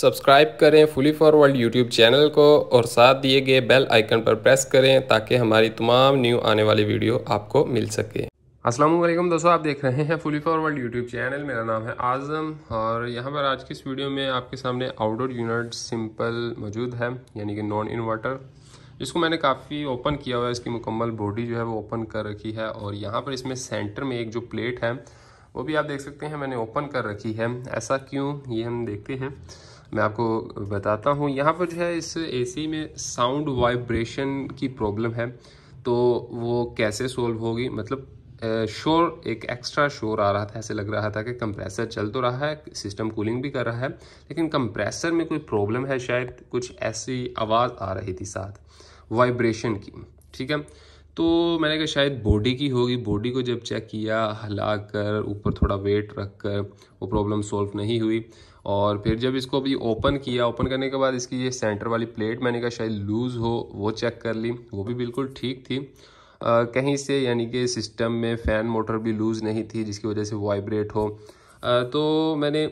subscribe करें fully forward YouTube channel को और साथ दिए गए बेल आइकन पर प्रेस करें ताकि हमारी तमाम न्यू आने वाली वीडियो आपको मिल सके असलम दोस्तों आप देख रहे हैं फुली फॉरवर्ड यूट्यूब चैनल मेरा नाम है आज़म और यहाँ पर आज की इस वीडियो में आपके सामने आउटडोर यूनिट सिंपल मौजूद है यानी कि नॉन इन्वर्टर जिसको मैंने काफ़ी ओपन किया हुआ है इसकी मुकम्मल बॉडी जो है वो ओपन कर रखी है और यहाँ पर इसमें सेंटर में एक जो प्लेट है वो भी आप देख सकते हैं मैंने ओपन कर रखी है ऐसा क्यों ये हम देखते हैं मैं आपको बताता हूँ यहाँ पर जो है इस एसी में साउंड वाइब्रेशन की प्रॉब्लम है तो वो कैसे सोल्व होगी मतलब शोर एक एक्स्ट्रा शोर आ रहा था ऐसे लग रहा था कि कंप्रेसर चल तो रहा है सिस्टम कूलिंग भी कर रहा है लेकिन कंप्रेसर में कोई प्रॉब्लम है शायद कुछ ऐसी आवाज़ आ रही थी साथ वाइब्रेशन की ठीक है तो मैंने कहा शायद बॉडी की होगी बॉडी को जब चेक किया हिला कर ऊपर थोड़ा वेट रख कर वो प्रॉब्लम सॉल्व नहीं हुई और फिर जब इसको अभी ओपन किया ओपन करने के बाद इसकी ये सेंटर वाली प्लेट मैंने कहा शायद लूज़ हो वो चेक कर ली वो भी बिल्कुल ठीक थी आ, कहीं से यानी कि सिस्टम में फ़ैन मोटर भी लूज़ नहीं थी जिसकी वजह से वाइब्रेट हो आ, तो मैंने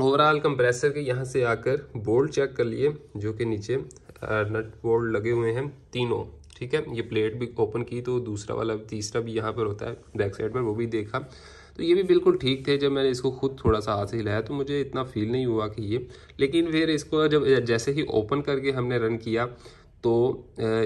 ओवरऑल कंप्रेसर के यहाँ से आकर बोल्ट चेक कर लिए जो कि नीचे नट बोल्ट लगे हुए हैं तीनों ठीक है ये प्लेट भी ओपन की तो दूसरा वाला तीसरा भी यहाँ पर होता है बैक साइड पर वो भी देखा तो ये भी बिल्कुल ठीक थे जब मैंने इसको खुद थोड़ा सा हाथ से हिलाया तो मुझे इतना फील नहीं हुआ कि ये लेकिन फिर इसको जब जैसे ही ओपन करके हमने रन किया तो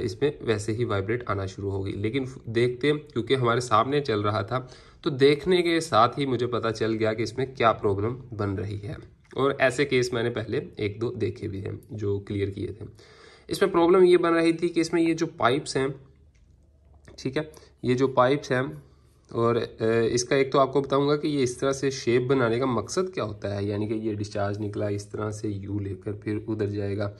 इसमें वैसे ही वाइब्रेट आना शुरू हो गई लेकिन देखते क्योंकि हमारे सामने चल रहा था तो देखने के साथ ही मुझे पता चल गया कि इसमें क्या प्रॉब्लम बन रही है और ऐसे केस मैंने पहले एक दो देखे भी हैं जो क्लियर किए थे इसमें प्रॉब्लम ये बन रही थी कि इसमें ये जो पाइप्स हैं ठीक है ये जो पाइप्स हैं और इसका एक तो आपको बताऊंगा कि ये इस तरह से शेप बनाने का मकसद क्या होता है यानी कि ये डिस्चार्ज निकला इस तरह से यू लेकर फिर उधर जाएगा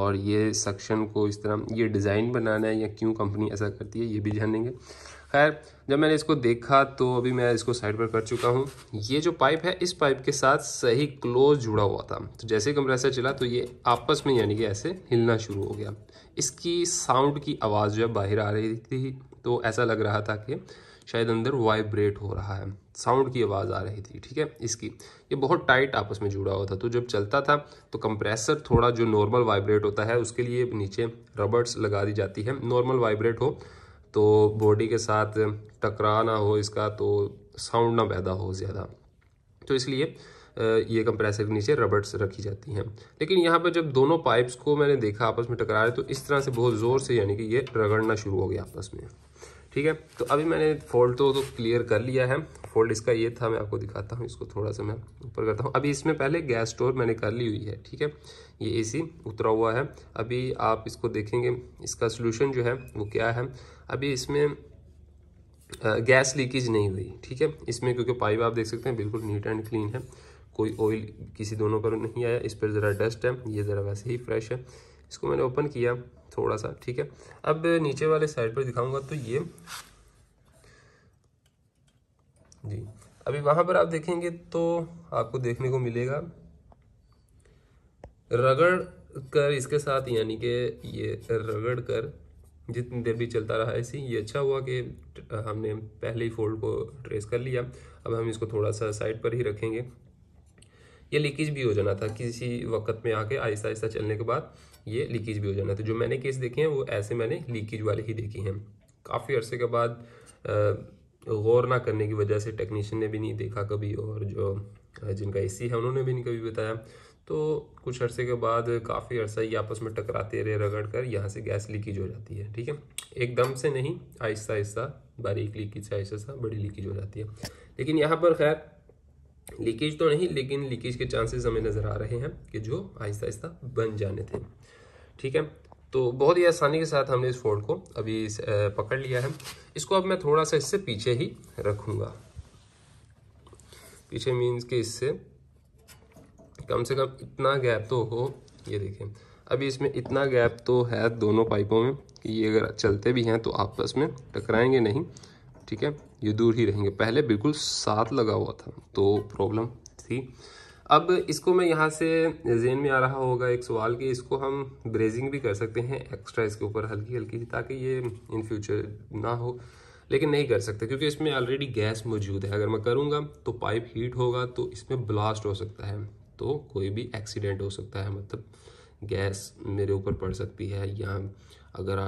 और ये सक्शन को इस तरह ये डिज़ाइन बनाना है या क्यों कंपनी ऐसा करती है ये भी जानेंगे खैर जब मैंने इसको देखा तो अभी मैं इसको साइड पर कर चुका हूँ ये जो पाइप है इस पाइप के साथ सही क्लोज जुड़ा हुआ था तो जैसे कंप्रेसर चला तो ये आपस में यानी कि ऐसे हिलना शुरू हो गया इसकी साउंड की आवाज़ जो है बाहर आ रही थी तो ऐसा लग रहा था कि शायद अंदर वाइब्रेट हो रहा है साउंड की आवाज़ आ रही थी ठीक है इसकी ये बहुत टाइट आपस में जुड़ा हुआ था तो जब चलता था तो कंप्रेसर थोड़ा जो नॉर्मल वाइब्रेट होता है उसके लिए नीचे रबर्ट्स लगा दी जाती है नॉर्मल वाइब्रेट हो तो बॉडी के साथ टकरा ना हो इसका तो साउंड ना पैदा हो ज़्यादा तो इसलिए ये कंप्रेसर के नीचे रबड़्स रखी जाती हैं लेकिन यहाँ पर जब दोनों पाइप्स को मैंने देखा आपस में टकरा रहे तो इस तरह से बहुत ज़ोर से यानी कि ये रगड़ना शुरू हो गया आपस में ठीक है तो अभी मैंने फोल्ड तो, तो क्लियर कर लिया है फोल्ड इसका ये था मैं आपको दिखाता हूँ इसको थोड़ा सा मैं ऊपर करता हूँ अभी इसमें पहले गैस स्टोर मैंने कर ली हुई है ठीक है ये एसी उतरा हुआ है अभी आप इसको देखेंगे इसका सोल्यूशन जो है वो क्या है अभी इसमें गैस लीकेज नहीं हुई ठीक है इसमें क्योंकि पाइप आप देख सकते हैं बिल्कुल नीट एंड क्लीन है कोई ऑयल किसी दोनों पर नहीं आया इस पर ज़रा डस्ट है ये ज़रा वैसे ही फ्रेश है इसको मैंने ओपन किया थोड़ा सा ठीक है अब नीचे वाले साइड पर दिखाऊंगा तो ये जी अभी वहां पर आप देखेंगे तो आपको देखने को मिलेगा रगड़ कर इसके साथ यानी कि ये रगड़ कर जितनी देर भी चलता रहा ऐसे ये अच्छा हुआ कि हमने पहले ही फोल्ड को ट्रेस कर लिया अब हम इसको थोड़ा सा साइड पर ही रखेंगे ये लीकेज भी हो जाना था किसी वक्त में आके आहिस्ता आहिस्ता चलने के बाद ये लीकेज भी हो जाना था तो जो मैंने केस देखे हैं वो ऐसे मैंने लीकेज वाले ही देखे हैं काफ़ी अरसे के बाद गौर ना करने की वजह से टेक्नीशियन ने भी नहीं देखा कभी और जो जिनका एसी है उन्होंने भी नहीं कभी बताया तो कुछ अरसे के बाद काफ़ी अरसा ये आपस में टकराते रहे रगड़ कर यहाँ से गैस लीकेज हो जाती है ठीक है एकदम से नहीं आहिस्ता आहिस्ता बारीक लीकेज से आहिस्ता बड़ी लीकेज हो जाती है लेकिन यहाँ पर खैर लीकेज तो नहीं लेकिन लीकेज के चांसेस हमें नज़र आ रहे हैं कि जो आहिस्ता आहिस्ता बन जाने थे ठीक है तो बहुत ही आसानी के साथ हमने इस फोर्ड को अभी पकड़ लिया है इसको अब मैं थोड़ा सा इससे पीछे ही रखूंगा पीछे मीन्स कि इससे कम से कम इतना गैप तो हो ये देखें अभी इसमें इतना गैप तो है दोनों पाइपों में कि ये अगर चलते भी हैं तो आपस में टकराएंगे नहीं ठीक है ये दूर ही रहेंगे पहले बिल्कुल साथ लगा हुआ था तो प्रॉब्लम थी अब इसको मैं यहाँ से जेन में आ रहा होगा एक सवाल कि इसको हम ब्रेजिंग भी कर सकते हैं एक्स्ट्रा इसके ऊपर हल्की हल्की सी ताकि ये इन फ्यूचर ना हो लेकिन नहीं कर सकते क्योंकि इसमें ऑलरेडी गैस मौजूद है अगर मैं करूँगा तो पाइप हीट होगा तो इसमें ब्लास्ट हो सकता है तो कोई भी एक्सीडेंट हो सकता है मतलब गैस मेरे ऊपर पड़ सकती है या अगर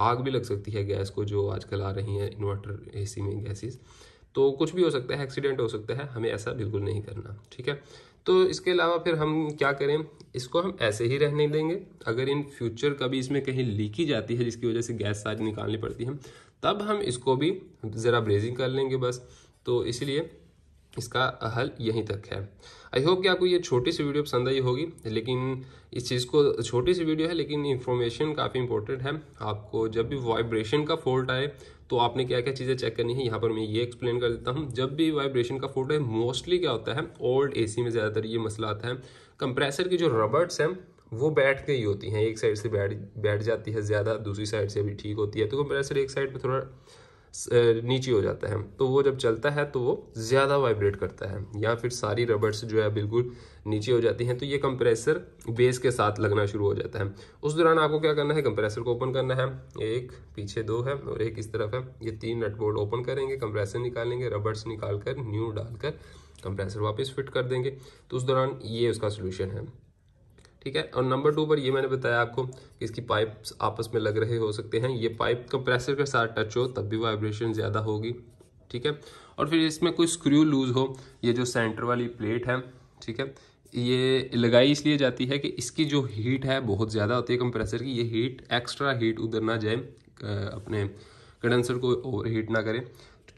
आग भी लग सकती है गैस को जो आजकल आ रही हैं इन्वर्टर सी में गैसेस तो कुछ भी हो सकता है एक्सीडेंट हो सकता है हमें ऐसा बिल्कुल नहीं करना ठीक है तो इसके अलावा फिर हम क्या करें इसको हम ऐसे ही रहने देंगे अगर इन फ्यूचर कभी इसमें कहीं लीकी जाती है जिसकी वजह से गैस सारी निकालनी पड़ती है तब हम इसको भी ज़रा ब्रेजिंग कर लेंगे बस तो इसलिए इसका हल यहीं तक है आई होप कि आपको ये छोटी सी वीडियो पसंद आई होगी लेकिन इस चीज़ को छोटी सी वीडियो है लेकिन इन्फॉर्मेशन काफ़ी इंपॉर्टेंट है आपको जब भी वाइब्रेशन का फॉल्ट आए तो आपने क्या क्या चीज़ें चेक करनी है यहाँ पर मैं ये एक्सप्लेन कर देता हूँ जब भी वाइब्रेशन का फॉल्ट है मोस्टली क्या होता है ओल्ड ए में ज़्यादातर ये मसला आता है कंप्रेसर की जो रबर्ट्स हैं वो बैठ गई होती हैं एक साइड से बैठ बैठ जाती है ज़्यादा दूसरी साइड से भी ठीक होती है तो कंप्रेसर एक साइड पर थोड़ा नीचे हो जाता है तो वो जब चलता है तो वो ज़्यादा वाइब्रेट करता है या फिर सारी रबर्स जो है बिल्कुल नीचे हो जाती हैं तो ये कंप्रेसर बेस के साथ लगना शुरू हो जाता है उस दौरान आपको क्या करना है कंप्रेसर को ओपन करना है एक पीछे दो है और एक इस तरफ है ये तीन नट बोर्ड ओपन करेंगे कंप्रेसर निकालेंगे रबर्स निकाल कर न्यू डालकर कंप्रेसर वापस फिट कर देंगे तो उस दौरान ये उसका सोल्यूशन है ठीक है और नंबर टू पर ये मैंने बताया आपको कि इसकी पाइप्स आपस में लग रहे हो सकते हैं ये पाइप कंप्रेसर के साथ टच हो तब भी वाइब्रेशन ज़्यादा होगी ठीक है और फिर इसमें कोई स्क्रू लूज़ हो ये जो सेंटर वाली प्लेट है ठीक है ये लगाई इसलिए जाती है कि इसकी जो हीट है बहुत ज़्यादा होती है कंप्रेसर की ये हीट एक्स्ट्रा हीट उधर ना जाए अपने कंडेंसर को ओवर हीट ना करें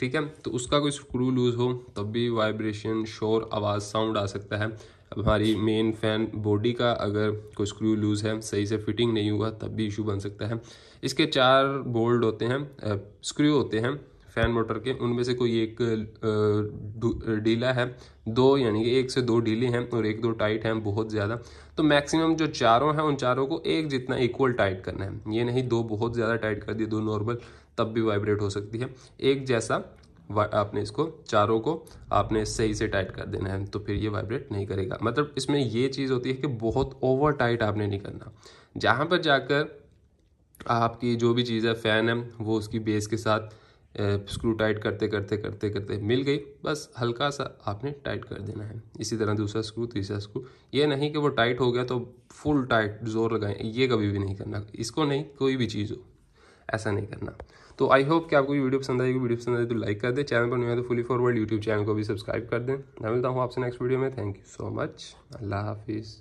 ठीक है तो उसका कोई स्क्रू लूज़ हो तब भी वाइब्रेशन शोर आवाज़ साउंड आ सकता है हमारी मेन फैन बॉडी का अगर कोई स्क्रू लूज़ है सही से फिटिंग नहीं हुआ तब भी इशू बन सकता है इसके चार बोल्ड होते हैं स्क्रू होते हैं फैन मोटर के उनमें से कोई एक डीला है दो यानी कि एक से दो ढीले हैं और एक दो टाइट हैं बहुत ज़्यादा तो मैक्सिमम जो चारों हैं उन चारों को एक जितना इक्वल टाइट करना है ये नहीं दो बहुत ज़्यादा टाइट कर दिए दो नॉर्मल तब भी वाइब्रेट हो सकती है एक जैसा आपने इसको चारों को आपने सही से टाइट कर देना है तो फिर ये वाइब्रेट नहीं करेगा मतलब इसमें ये चीज़ होती है कि बहुत ओवर टाइट आपने नहीं करना जहाँ पर जाकर आपकी जो भी चीज़ है फ़ैन है वो उसकी बेस के साथ स्क्रू टाइट करते करते करते करते मिल गई बस हल्का सा आपने टाइट कर देना है इसी तरह दूसरा स्क्रू तीसरा स्क्रू ये नहीं कि वो टाइट हो गया तो फुल टाइट जोर लगाएं ये कभी भी नहीं करना इसको नहीं कोई भी चीज़ हो ऐसा नहीं करना तो आई होप कि आपको ये वीडियो पसंद आएगी वीडियो पसंद आए तो लाइक कर दें चैनल पर नहीं है तो फुली फॉरवर्ड यूट्यूब चैनल को भी सब्सक्राइब कर दें मैं मिलता हूँ आपसे नेक्स्ट वीडियो में थैंक यू सो मच अल्लाह हाफिज़